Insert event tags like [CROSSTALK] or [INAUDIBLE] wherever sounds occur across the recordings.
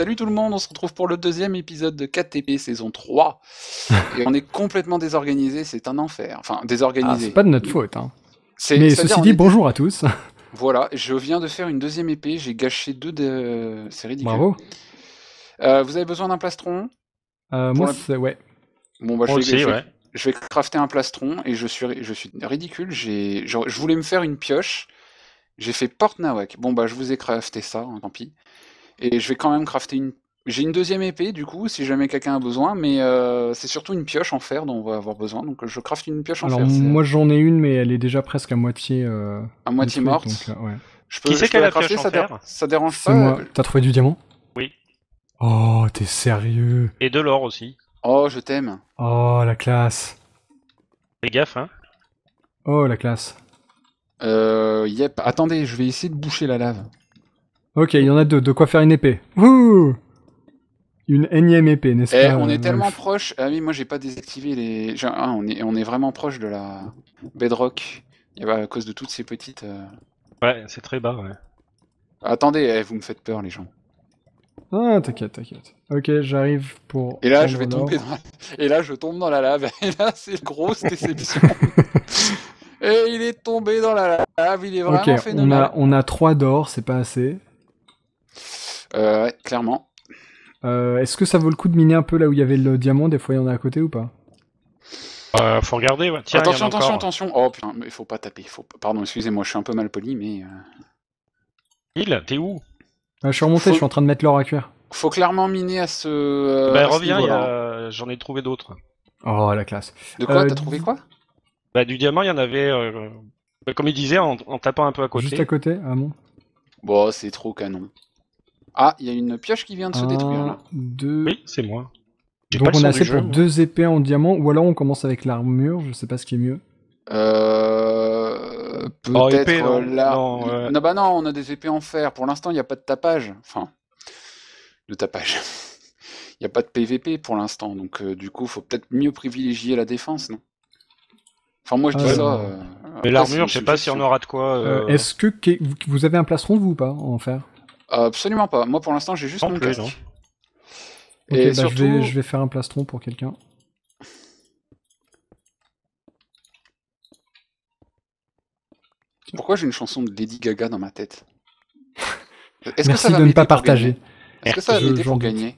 Salut tout le monde, on se retrouve pour le deuxième épisode de 4 KTP saison 3. [LAUGHS] Et on est complètement désorganisé, c'est un enfer. Enfin, désorganisé. Ah, c'est pas de notre faute. Hein. Mais ceci dit, bonjour à tous. [LAUGHS] Voilà, je viens de faire une deuxième épée, j'ai gâché deux de... C'est ridicule. Bravo. Euh, vous avez besoin d'un plastron euh, Moi, ouais. Bon, bah, je, vais, je vais crafter un plastron et je suis, je suis ridicule. Je... je voulais me faire une pioche. J'ai fait porte nawak. Bon, bah, je vous ai crafté ça, hein, tant pis. Et je vais quand même crafter une. J'ai une deuxième épée, du coup, si jamais quelqu'un a besoin, mais euh, c'est surtout une pioche en fer dont on va avoir besoin. Donc je crafte une pioche en fer. Moi j'en ai une, mais elle est déjà presque à moitié. Euh, à moitié morte. Euh, je Qui c'est qu'elle a crafté, ça, dé... ça dérange pas. T'as trouvé du diamant Oui. Oh, t'es sérieux Et de l'or aussi. Oh, je t'aime. Oh, la classe. Fais gaffe, hein. Oh, la classe. Euh, yep. Attendez, je vais essayer de boucher la lave. Ok, il y en a deux. De quoi faire une épée. une énième épée, n'est-ce eh, pas On euh, est tellement proche. Ah oui, moi j'ai pas désactivé les. on, est, on est vraiment proche de la bedrock. Bah, à cause de toutes ces petites. Euh. Ouais, c'est très bas, ouais. Attendez, eh, vous me faites peur, les gens. Ah, t'inquiète, t'inquiète. Ok, j'arrive pour. Et là, je vais tomber dans... Et là, je tombe dans la lave. [LAUGHS] Et là, c'est grosse déception. [LAUGHS] Et il est tombé dans la lave, il est vraiment phénoménal. On a, on a 3 d'or, c'est pas assez. Euh, ouais, clairement. Euh, est-ce que ça vaut le coup de miner un peu là où il y avait le diamant Des fois, il y en a à côté ou pas euh, faut regarder. Ouais. attention, attention, attention. Oh putain, mais faut pas taper. Faut... Pardon, excusez-moi, je suis un peu mal poli, mais. Euh. Il, t'es où ah, Je suis remonté, je suis en train de mettre l'or à cuire. Faut clairement miner à ce. Bah, reviens, j'en ai trouvé d'autres. Oh, la classe. De quoi T'as trouvé quoi Bah, du diamant, il y en avait. Euh... Bah, comme il disait, en, tapant un peu à côté. Juste à côté, ah bon Bon, c'est trop canon. Ah, il y a une pioche qui vient de se détruire là. Oui, c'est moi. Donc on a assez pour deux épées en diamant, ou alors on commence avec l'armure, je sais pas ce qui est mieux. Euh... Oh, peut-être Non, bah non, on a des épées en fer. Pour l'instant, il n'y a pas de tapage. Enfin, de tapage. [LAUGHS] Il n'y a pas de PVP pour l'instant, donc euh, du coup, faut peut-être mieux privilégier la défense, non Enfin, moi je dis euh, ça. Euh, mais l'armure, je sais pas si on aura de quoi. Est-ce que vous avez un plastron, vous ou pas, en fer Absolument pas. Moi, pour l'instant, j'ai juste mon casque. Et bah, je, vais, faire un plastron pour quelqu'un. Pourquoi j'ai une chanson de Lady Gaga dans ma tête [LAUGHS] Est-ce que ça va de ne pas partager. Est-ce que ça va m'aider pour gagner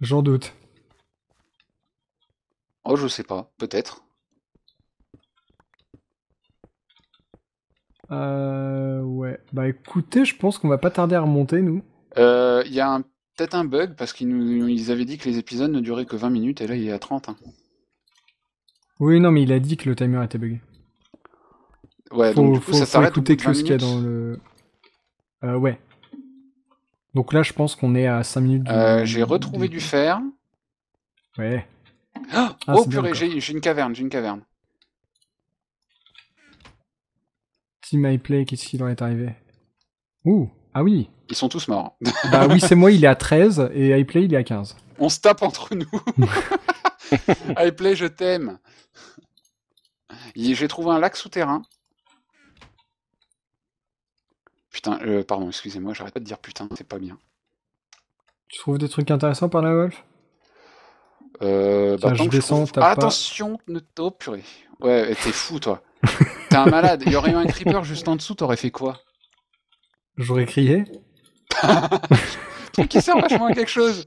J'en doute. Oh, je sais pas, peut-être. Euh, ouais. Bah écoutez, je pense qu'on va pas tarder à remonter, nous. Euh, il y a peut-être un bug, parce qu'ils avaient dit que les épisodes ne duraient que 20 minutes, et là il est à 30. Hein. Oui, non, mais il a dit que le timer était bugué. Ouais, donc du coup, faut, ça s'arrête écouter que ce qu'il y a dans le. Euh, ouais. Donc là, je pense qu'on est à 5 minutes. Euh, j'ai retrouvé du... fer. Ouais. oh, ah, oh purée, j'ai une caverne, j'ai une caverne. my play, qu'est-ce qui leur est arrivé Ouh, ah oui Ils sont tous morts. [LAUGHS] bah oui, c'est moi, il est à 13 et play il est à 15. On se tape entre nous [LAUGHS] play je t'aime J'ai trouvé un lac souterrain. Putain, euh, pardon, excusez-moi, j'arrête pas de dire putain, c'est pas bien. Tu trouves des trucs intéressants par la Wolf euh, bah, je descends, Attention, ne... oh purée. Ouais, t'es fou toi. [LAUGHS] C'est un malade. Il y aurait eu un creeper juste en dessous, t'aurais fait quoi J'aurais crié. [LAUGHS] Truc qui sert vachement à quelque chose.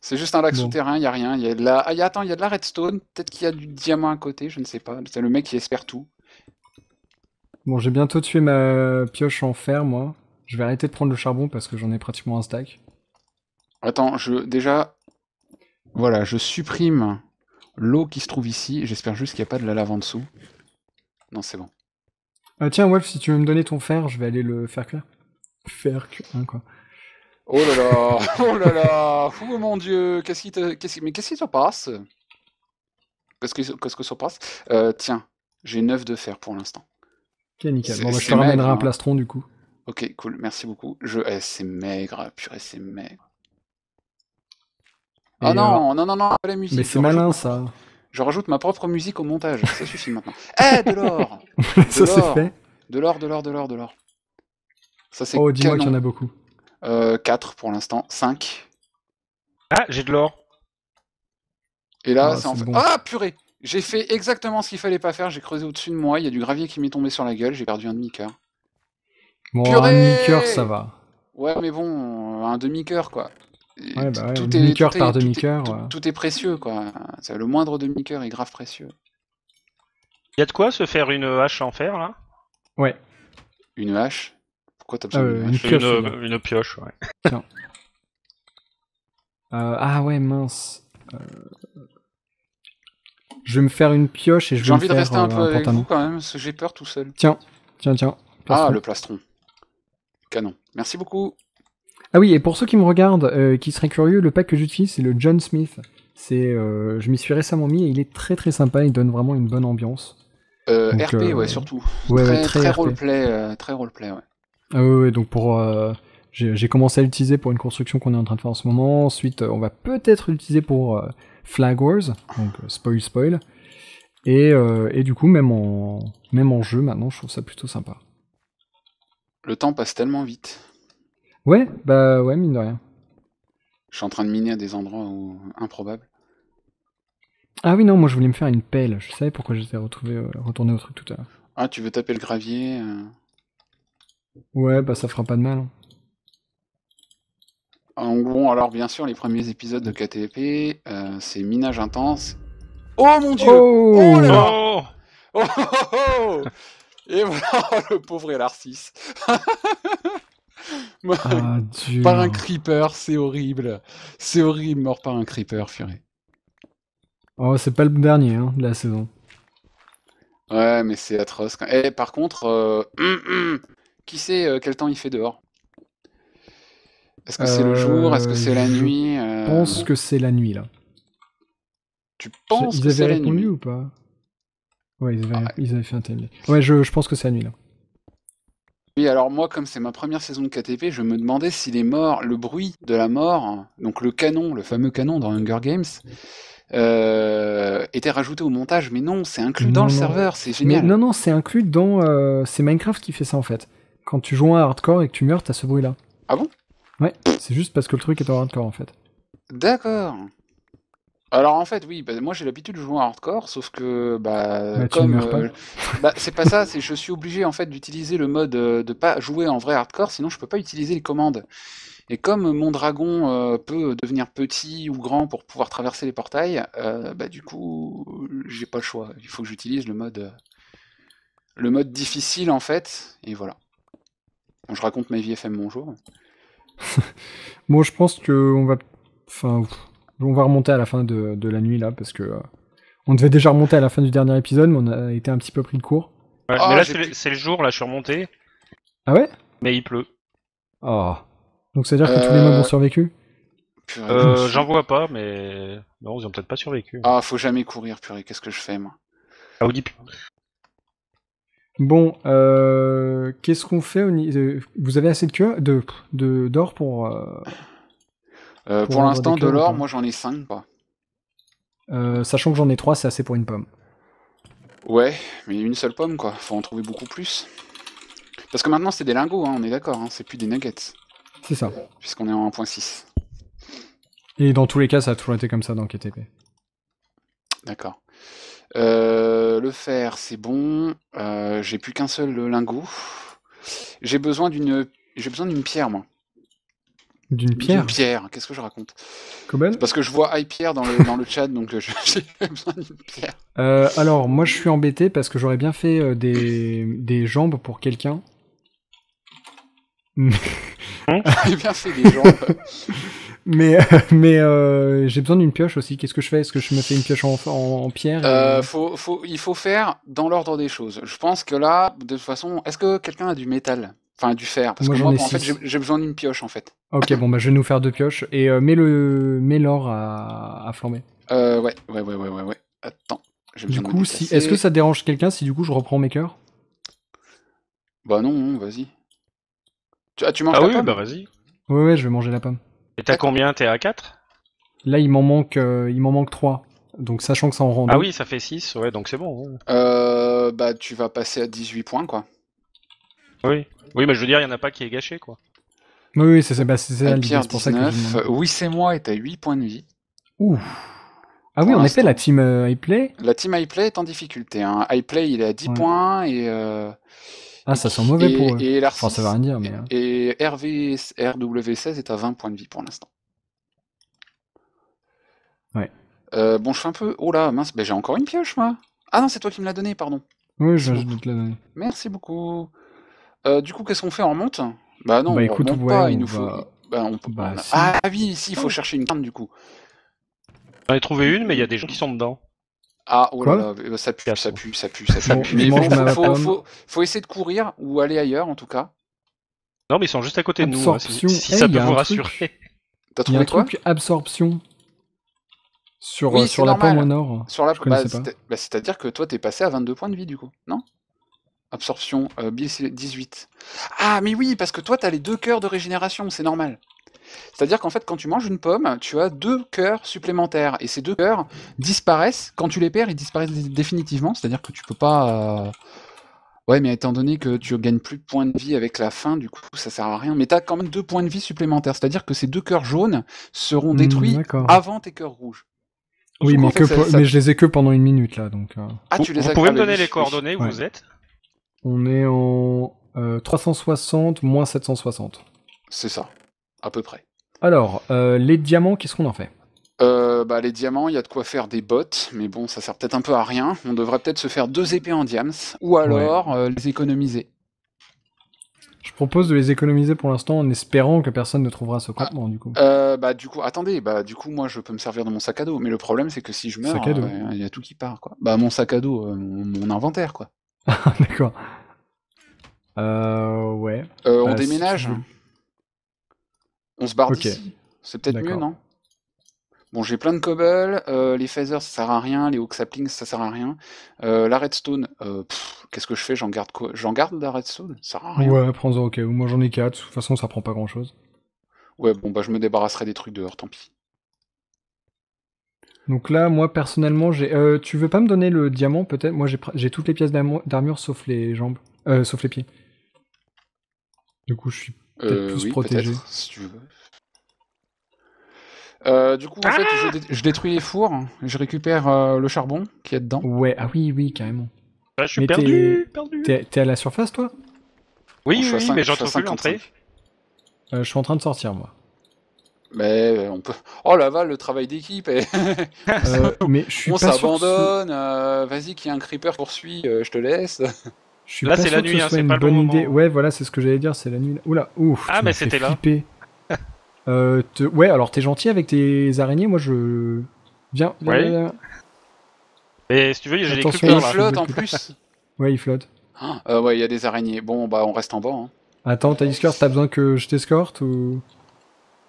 C'est juste un lac souterrain, il a rien. Y a de la... Ah, attends, il y a de la redstone. Peut-être qu'il y a du diamant à côté, je ne sais pas. C'est le mec qui espère tout. Bon, j'ai bientôt tué ma pioche en fer, moi. Je vais arrêter de prendre le charbon parce que j'en ai pratiquement un stack. Attends, je déjà... Voilà, je supprime l'eau qui se trouve ici. J'espère juste qu'il n'y a pas de la lave en dessous. Non, c'est bon. Euh, tiens, Wolf, si tu veux me donner ton fer, je vais aller le faire cuire. Fer cuire, hein, quoi. Oh là là [LAUGHS] Oh là là Oh mon dieu Qu'est-ce qui te... Mais qu'est-ce qui se passe Qu'est-ce que, qu'est-ce que ça passe euh, Tiens, j'ai 9 de fer pour l'instant. Ok, nickel. Bon, bah, je te ramènerai un hein. plastron du coup. Ok, cool, merci beaucoup. Je... Eh, c'est maigre, purée, c'est maigre. ah non, non, non, non, la musique. Mais c'est malin ça je rajoute ma propre musique au montage. Ça suffit maintenant. [LAUGHS] Eh, de l'or Ça c'est fait. De l'or, de l'or, de l'or, de l'or. Ça c'est Oh, dis-moi qu'il y en a beaucoup. Euh, 4 pour l'instant, 5. Ah, j'ai de l'or. Et là, ah, c'est en fait. Ah, purée J'ai fait exactement ce qu'il fallait pas faire. J'ai creusé au-dessus de moi. Il y a du gravier qui m'est tombé sur la gueule. J'ai perdu un demi coeur un demi-cœur, ça va. Ouais, mais bon, un demi coeur quoi. Ouais, bah tout est, par demi-cœur. Euh. Tout, est précieux, quoi. Le moindre demi coeur est grave précieux. Il y a de quoi se faire une hache en fer, là Ouais. Une hache Pourquoi t'as besoin euh, une pioche, une, pioche, ouais. Tiens. [LAUGHS] Euh, ah ouais, mince. Je vais me faire une pioche et je vais J'ai envie de rester un peu avec quand même, parce que j'ai peur tout seul. Tiens, tiens, tiens. Ah, le plastron. Canon. Merci beaucoup. Ah oui, et pour ceux qui me regardent, euh, qui seraient curieux, le pack que j'utilise, c'est le John Smith. C'est, euh, je m'y suis récemment mis et il est très très sympa, il donne vraiment une bonne ambiance. Euh, RP, ouais, surtout. très, roleplay, ouais. Ah donc pour... j'ai commencé à l'utiliser pour une construction qu'on est en train de faire en ce moment. Ensuite, on va peut-être l'utiliser pour Flag Wars, donc spoil spoil. Et, et du coup, même en, même en jeu, maintenant, je trouve ça plutôt sympa. Le temps passe tellement vite. Ouais, bah ouais, mine de rien. Je suis en train de miner à des endroits où... improbables. Ah oui, non, moi je voulais me faire une pelle. Je savais pourquoi j'étais retrouvé, euh, retourné au truc tout à l'heure. Ah, tu veux taper le gravier euh? Ouais, bah ça fera pas de mal. Hein. En bon, alors bien sûr, les premiers épisodes de KTP, euh, c'est minage intense. Oh mon dieu Oh, oh là oh! Oh, Et voilà, [LAUGHS] le pauvre Elarcis [LAUGHS] [LAUGHS] Ah, par un creeper, c'est horrible. C'est horrible, mort par un creeper, Furée. Oh, c'est pas le dernier hein, de la saison. Ouais, mais c'est atroce. Et eh, par contre, euh, [CLEARS THROAT] qui sait euh, quel temps il fait dehors Est-ce que c'est le jour Est-ce que c'est la euh, nuit Je pense que c'est la nuit là. Tu penses que c'est la nuit répondu ou pas ah, ouais ils avaient... fait un Ouais, je, je pense que c'est la nuit là. Oui, alors moi, comme c'est ma première saison de KTP, je me demandais si les morts, le bruit de la mort, donc le canon, le fameux canon dans Hunger Games, euh, était rajouté au montage, mais non, c'est inclus dans le serveur, c'est génial. non, non, c'est inclus dans. Euh, c'est Minecraft qui fait ça en fait. Quand tu joues à hardcore et que tu meurs, t'as ce bruit là. Ah bon Ouais, c'est juste parce que le truc est en hardcore en fait. D'accord. Alors en fait, oui, bah, moi j'ai l'habitude de jouer en hardcore, sauf que bah, bah comme euh, bah, c'est pas ça, c'est je suis obligé en fait d'utiliser le mode euh, de pas jouer en vrai hardcore, sinon je peux pas utiliser les commandes. Et comme mon dragon euh, peut devenir petit ou grand pour pouvoir traverser les portails, bah du coup j'ai pas le choix. Il faut que j'utilise le mode le mode difficile en fait, et voilà. je raconte mes vie FM bonjour. bon, je pense que on va, enfin on va remonter à la fin de, la nuit là parce que euh, on devait déjà remonter à la fin du dernier épisode, mais on a été un petit peu pris de court. Ah, mais là c'est le, jour, là je suis remonté. Ah ouais Mais il pleut. Oh. Donc c'est à dire que tous les euh, mobs ont survécu euh, J'en vois pas, mais non, ils ont peut-être pas survécu. Ah, faut jamais courir, purée. Qu'est-ce que je fais moi ah, Bon, euh, qu'est-ce qu'on fait Vous avez assez de queue de, d'or pour euh, pour l'instant, de l'or, moi j'en ai 5. Quoi. Euh, sachant que j'en ai 3, c'est assez pour une pomme. Ouais, mais une seule pomme quoi, faut en trouver beaucoup plus. Parce que maintenant c'est des lingots, hein, on est d'accord, hein, c'est plus des nuggets. C'est ça. Puisqu'on est en 1.6. Et dans tous les cas, ça a toujours été comme ça dans KTP. D'accord. Euh, le fer, c'est bon. j'ai plus qu'un seul lingot. J'ai besoin d'une, j'ai besoin d'une pierre, moi. D'une pierre pierre, qu'est-ce que je raconte Comment Parce que je vois iPierre dans le, dans le chat, donc euh, [LAUGHS] j'ai besoin d'une pierre. Euh, alors, moi je suis embêté parce que j'aurais bien fait euh, des, jambes pour quelqu'un. Hein [LAUGHS] j'ai bien fait des jambes. [LAUGHS] mais j'ai besoin d'une pioche aussi. Qu'est-ce que je fais Est-ce que je me fais une pioche en, pierre Il faut faire dans l'ordre des choses. Je pense que là, de toute façon, est-ce que quelqu'un a du métal Enfin, du fer. Parce que en, j'ai besoin d'une pioche, en fait. Ok, bon, bah, je vais nous faire deux pioches. Et euh, mets le, mets l'or à, à flamber. Euh, ouais, ouais, ouais, ouais, ouais, Attends. Du coup, si, est-ce que ça dérange quelqu'un si du coup je reprends mes cœurs Bah non, vas-y. Tu, ah, tu manges ah la oui, pomme bah vas-y. Ouais, ouais, je vais manger la pomme. Et t'as combien T'es à 4 Là, il m'en manque, euh, il m'en manque 3. Donc, sachant que ça en rend. Ah oui, ça fait 6, ouais, donc c'est bon. Euh, bah, tu vas passer à 18 points, quoi. Oui. oui, mais je veux dire, il n'y en a pas qui est gâché, quoi. Oui, oui c'est bah, la pour ça euh, Oui, c'est moi est à 8 points de vie. Ouh. Ah oui, en effet, la team euh, iPlay La team iPlay est en difficulté. Hein. iPlay, il est à 10 points et... Euh, ah, ça sent mauvais pour eux. Et enfin, ça veut rien dire, mais... Hein. Et RW, 16 est à 20 points de vie pour l'instant. Ouais. bon, je fais un peu... Oh là, mince, ben, j'ai encore une pioche, moi Ah non, c'est toi qui me l'as donné, pardon. Oui, je, vais te la donner. Merci beaucoup. Euh, du coup, qu'est-ce qu'on fait On remonte Bah non, bah, on écoute, pas, il nous faut... Bah, bah Ah oui, si, il faut chercher une carte du coup. J'en ai trouvé une, mais il y a des gens qui sont dedans. Ah, oh eh ben, ça, pue, ça pue, ça pue, ça pue, mais bon, faut, essayer de courir ou aller ailleurs en tout cas. Non, mais ils sont juste à côté de nous. Hein, si, eh, ça peut vous rassurer. T'as trouvé quoi truc absorption sur, euh, sur la pomme au nord. Sur la... Bah, C'est-à-dire que toi, t'es passé à 22 points de vie du coup, non Absorption euh, 18. Ah, mais oui, parce que toi, tu as les deux cœurs de régénération, c'est normal. C'est-à-dire qu'en fait, quand tu manges une pomme, tu as deux cœurs supplémentaires. Et ces deux cœurs disparaissent. Quand tu les perds, ils disparaissent définitivement. C'est-à-dire que tu peux pas. Euh, ouais, mais étant donné que tu gagnes plus de points de vie avec la fin, du coup, ça sert à rien. Mais tu as quand même deux points de vie supplémentaires. C'est-à-dire que ces deux cœurs jaunes seront hmm, détruits avant tes cœurs rouges. Oui, mais, mais, je les ai que pendant une minute là. Donc, euh. Ah, tu les as vous pouvez me donner les, coordonnées où vous êtes on est en 360 euh, moins 760. C'est ça, à peu près. Alors, euh, les diamants, qu'est-ce qu'on en fait euh, bah, les diamants, il y a de quoi faire des bottes, mais bon, ça sert peut-être un peu à rien. On devrait peut-être se faire deux épées en diams, ou alors les économiser. Je propose de les économiser pour l'instant en espérant que personne ne trouvera ce ah. campement du coup. bah du coup, attendez, bah du coup moi je peux me servir de mon sac à dos, mais le problème c'est que si je meurs, il y a tout qui part quoi. Bah mon sac à dos, mon, inventaire quoi. [LAUGHS] D'accord. Euh, ouais. Euh, on euh, déménage On se barre d'ici C'est peut-être mieux, non Bon, j'ai plein de cobble, les phasers ça sert à rien, les hook saplings ça sert à rien. la redstone, qu'est-ce que je fais? J'en garde quoi? J'en garde la redstone? Ça sert à rien. Ouais, prends-en, ok. Moi j'en ai 4. De toute façon, ça prend pas grand-chose. Ouais, bon, bah je me débarrasserai des trucs dehors, tant pis. Donc là, moi personnellement, j'ai. Euh, tu veux pas me donner le diamant peut-être Moi j'ai toutes les pièces d'armure sauf les jambes, euh, sauf les pieds. Du coup, je suis peut-être euh, plus protégé. si tu veux. Euh, du coup, en fait, je, détruis les fours, je récupère le charbon qui est dedans. Ouais, ah oui, oui, carrément. Bah, je suis perdu, T'es à la surface, toi Oui, oui, mais j'entends plus l'entrée. je suis en train de sortir, moi. Mais euh, on peut. Oh là va le travail d'équipe. [LAUGHS] Euh, [LAUGHS] mais je suis on s'abandonne. Euh, vas-y, qu'il y a un creeper poursuit. je te laisse. là, c'est la nuit, hein, Ouais, voilà, c'est ce que j'allais dire. C'est la nuit. Oula, ouf. Ah, mais c'était là. [LAUGHS] Ouais, alors t'es gentil avec tes araignées. Moi, je viens. ouais. Mais si tu veux, j'ai des creepers. Ils flottent en plus. ouais, ils flottent. Ah, ouais, il y a des araignées. Bon, bah, on reste en bas. Hein. Attends, t'as t'as besoin que je t'escorte ou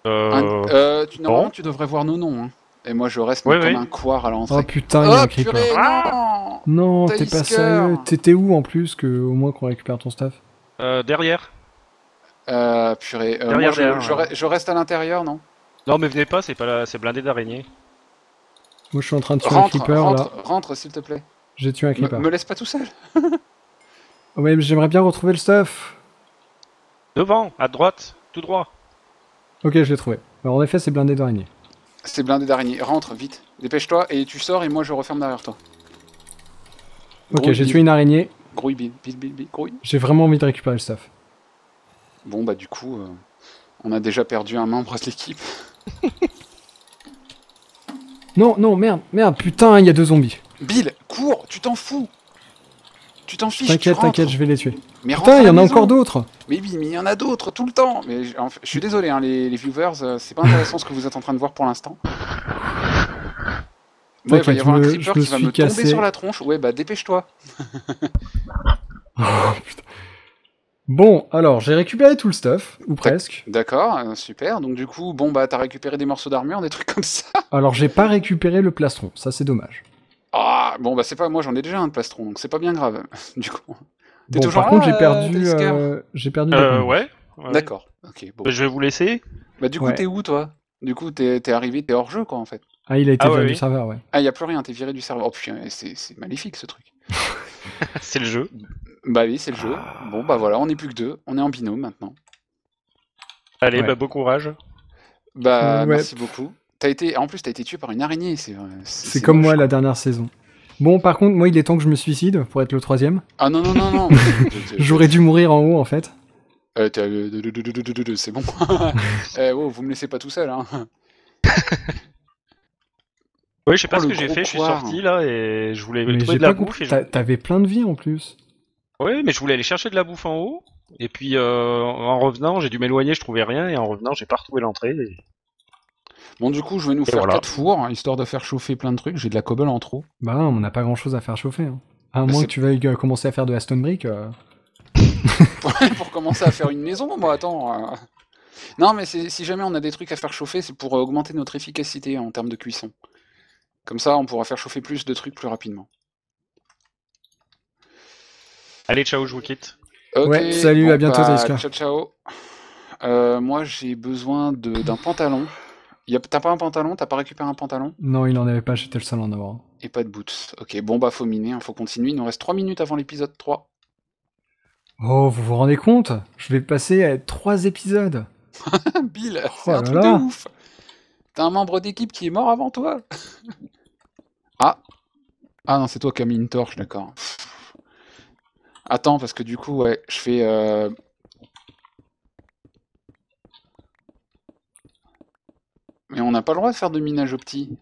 euh, euh tu, normalement, tu devrais voir nos noms. hein. Et moi, je reste comme un couard à l'entrée. Oh putain, il y a un oh, creeper. non t'es pas sérieux. T'étais où en plus que au moins qu'on récupère ton staff Euh, derrière. Euh, purée. Euh, je- reste à l'intérieur, non Non, mais venez pas, c'est pas c'est blindé d'araignée. Moi, je suis en train de tuer un creeper là. rentre, s'il te plaît. J'ai tué un Me, creeper. me laisse pas tout seul. [LAUGHS] Ouais, mais j'aimerais bien retrouver le stuff. Devant, à droite, tout droit. Ok, je l'ai trouvé. Bah, en effet, c'est blindé d'araignée. C'est blindé d'araignée. Rentre, vite. Dépêche-toi et tu sors et moi je referme derrière toi. Ok, j'ai tué une araignée. Grouille, bide, bide, bide, bide grouille. J'ai vraiment envie de récupérer le staff. Bon, bah du coup, euh, on a déjà perdu un membre de l'équipe. [LAUGHS] non, non, merde, merde, putain, il y a deux zombies. Bill, cours, tu t'en fous tu t'en fiches. T'inquiète, t'inquiète, je vais les tuer. Mais Putain, il y en a encore d'autres. Mais oui, mais il y en a d'autres tout le temps. Mais je, suis désolé, hein, les, viewers, euh, c'est pas intéressant ce que vous êtes en train de voir pour l'instant. il va y avoir un creeper qui va me tomber sur la tronche. Ouais, bah dépêche-toi. [LAUGHS] Oh, bon, alors j'ai récupéré tout le stuff, ou presque. D'accord, euh, super. Donc du coup, bon bah t'as récupéré des morceaux d'armure, des trucs comme ça. alors j'ai pas récupéré le plastron, ça c'est dommage. Ah, bon, bah c'est pas moi, j'en ai déjà un de plastron, donc c'est pas bien grave. [LAUGHS] du coup. Bon, toujours par contre, ah, euh, euh, j'ai perdu. j'ai euh, perdu. ouais. D'accord. Ok. Bah, je vais vous laisser. Bah du coup, t'es où toi Du coup, t'es arrivé, t'es hors jeu quoi en fait. Ah, il a été ah, viré du serveur, ouais. Ah, il y a plus rien, t'es viré du serveur. Oh putain, eh, c'est magnifique ce truc. [LAUGHS] c'est le jeu. Bah oui, c'est le jeu. Ah. Bon, bah voilà, on est plus que deux, on est en binôme maintenant. Allez, bah bon courage. Bah merci beaucoup été, en plus, t'as été tué par une araignée. C'est euh, comme moi la dernière saison. Bon, par contre, moi, il est temps que je me suicide pour être le troisième. Ah non, non, non, non. [LAUGHS] J'aurais dû mourir en haut, en fait. c'est bon. [LAUGHS] Eh, oh, vous me laissez pas tout seul. Hein. [LAUGHS] oui, je sais pas oh, ce que j'ai fait. Je suis sorti là et je voulais trouver de la bouffe. T'avais plein de vie en plus. Oui, mais je voulais aller chercher de la bouffe en haut. Et puis euh, en revenant, j'ai dû m'éloigner, je trouvais rien. Et en revenant, j'ai pas retrouvé l'entrée. Et... Bon, du coup, je vais nous faire quatre fours, hein, histoire de faire chauffer plein de trucs. J'ai de la cobble en trop. Bah, non, on n'a pas grand chose à faire chauffer. Hein. À bah, moins que tu veuilles euh, commencer à faire de la stone brick. Euh. [LAUGHS] pour commencer à faire une maison, Bon, attends. Euh. Non, mais si jamais on a des trucs à faire chauffer, c'est pour augmenter notre efficacité en termes de cuisson. Comme ça, on pourra faire chauffer plus de trucs plus rapidement. Allez, ciao, je vous quitte. salut, à bientôt, bah, Ciao, ciao. moi, j'ai besoin d'un pantalon. T'as pas un pantalon T'as pas récupéré un pantalon Non, il n'en avait pas, j'étais le seul en avoir. Et pas de boots. Ok, bon bah faut miner, hein, faut continuer. Il nous reste 3 minutes avant l'épisode 3. Oh, vous vous rendez compte Je vais passer à 3 épisodes. [LAUGHS] Bill, oh c'est un truc de ouf T'as un membre d'équipe qui est mort avant toi [LAUGHS] Ah Ah non, c'est toi qui as mis une torche, d'accord. Attends, parce que du coup, ouais, je fais. Euh, Mais on n'a pas le droit de faire de minage opti.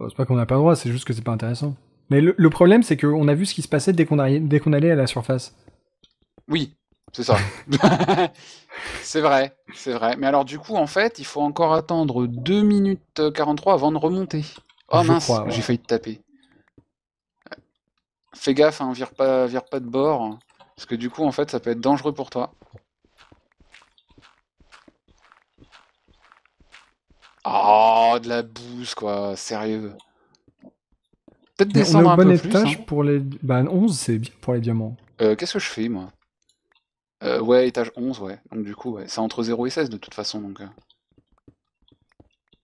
C'est pas qu'on n'a pas le droit, c'est juste que c'est pas intéressant. Mais le, problème, c'est qu'on a vu ce qui se passait dès qu'on allait à la surface. Oui, c'est ça. [LAUGHS] c'est vrai, c'est vrai. Mais alors, du coup, en fait, il faut encore attendre 2 minutes 43 avant de remonter. Oh mince, j'ai failli te taper. Fais gaffe, hein, vire, pas, vire pas de bord. Parce que du coup, en fait, ça peut être dangereux pour toi. Oh, de la bouse, quoi, sérieux. Peut-être descendre un bon étage hein. pour les. Bah, 11, c'est bien pour les diamants. Euh, qu'est-ce que je fais, moi euh, Ouais, étage 11, ouais. Donc, du coup, ouais. c'est entre 0 et 16 de toute façon, donc. Euh.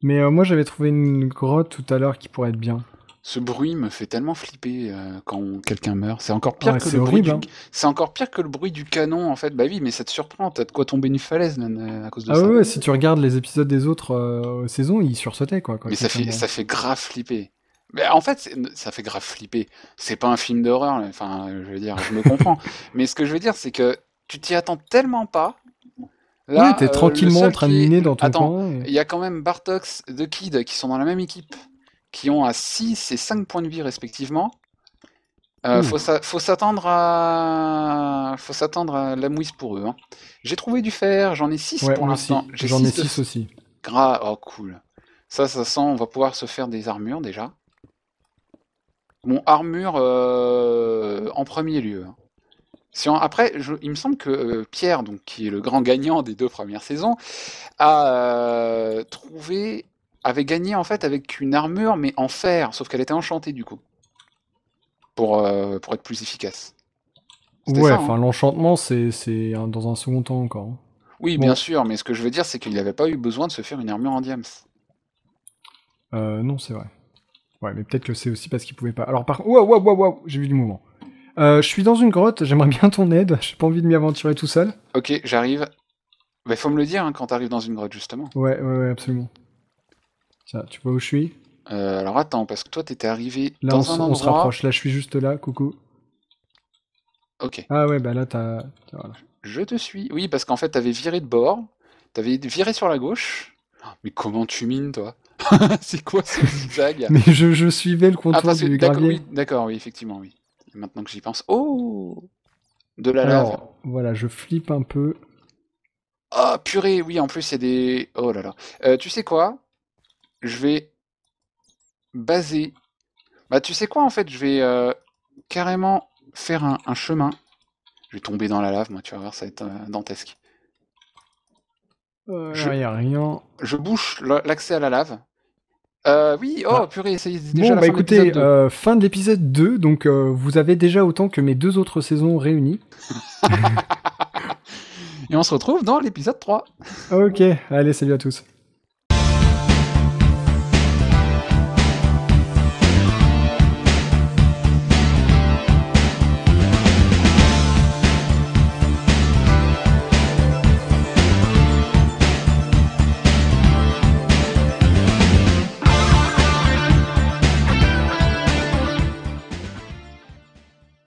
Mais moi, j'avais trouvé une grotte tout à l'heure qui pourrait être bien. Ce bruit me fait tellement flipper euh, quand quelqu'un meurt. C'est encore pire que le bruit. Du... Hein. C'est encore pire que le bruit du canon en fait. Bah oui, mais ça te surprend. T'as de quoi tomber une falaise euh, à cause de ah ça. Ah ouais, si tu regardes les épisodes des autres euh, saisons, ils sursautaient quoi. mais ça fait ça fait grave flipper. Mais en fait, ça fait grave flipper. C'est pas un film d'horreur. Enfin, je veux dire, je me comprends. [LAUGHS] mais ce que je veux dire, c'est que tu t'y attends tellement pas Là, t'es tranquillement en train de miner dans ton Attends, Il y a quand même Bartox, The Kid qui sont dans la même équipe qui ont à 6 et 5 points de vie respectivement. Euh, hmm. faut s'attendre à faut s'attendre la mouise pour eux. Hein. J'ai trouvé du fer, j'en ai 6 pour l'instant. J'en ai 6 aussi. Gras, oh cool. Ça, ça sent, on va pouvoir se faire des armures déjà. Mon armure euh, en premier lieu. Hein. Si Après, il me semble que euh, Pierre, donc, qui est le grand gagnant des deux premières saisons, a euh, trouvé avait gagné en fait avec une armure mais en fer, sauf qu'elle était enchantée du coup. Pour, euh, pour être plus efficace. Ouais, hein. enfin l'enchantement c'est dans un second temps encore. Hein. Oui, bien sûr, mais ce que je veux dire c'est qu'il avait pas eu besoin de se faire une armure en diams. Euh, non, c'est vrai. Ouais, mais peut-être que c'est aussi parce qu'il pouvait pas. Alors par contre, waouh, waouh, waouh, j'ai vu du mouvement. Euh, je suis dans une grotte, j'aimerais bien ton aide, [LAUGHS] j'ai pas envie de m'y aventurer tout seul. Ok, j'arrive. Mais faut me le dire hein, quand t'arrives dans une grotte, justement. Ouais, ouais, ouais, absolument tu vois où je suis euh, Alors attends, parce que toi, t'étais arrivé là, dans on, se rapproche. Là, je suis juste là. Coucou. Ok. Ah ouais, bah là, t'as. Je te suis. Oui, parce qu'en fait, t'avais viré de bord. T'avais viré sur la gauche. Oh, mais comment tu mines, toi [LAUGHS] C'est quoi ce zigzag [LAUGHS] Mais je, suivais le ah, contour du gravier. D'accord, oui, effectivement, oui. maintenant que j'y pense. Oh De la Alors, Voilà, je flippe un peu. Ah, oh, purée, oui, en plus, c'est des. Oh là là. Euh, tu sais quoi je vais baser. Bah, tu sais quoi, en fait, je vais euh, carrément faire un, chemin. Je vais tomber dans la lave, moi, tu vas voir, ça va être euh, dantesque. Euh, je... a rien. Je bouche l'accès à la lave. Euh, oui, oh ah. purée, c'est déjà bon, bah fin écoutez, de fin de l'épisode 2, donc vous avez déjà autant que mes deux autres saisons réunies. [LAUGHS] Et on se retrouve dans l'épisode 3. ok, allez, salut à tous.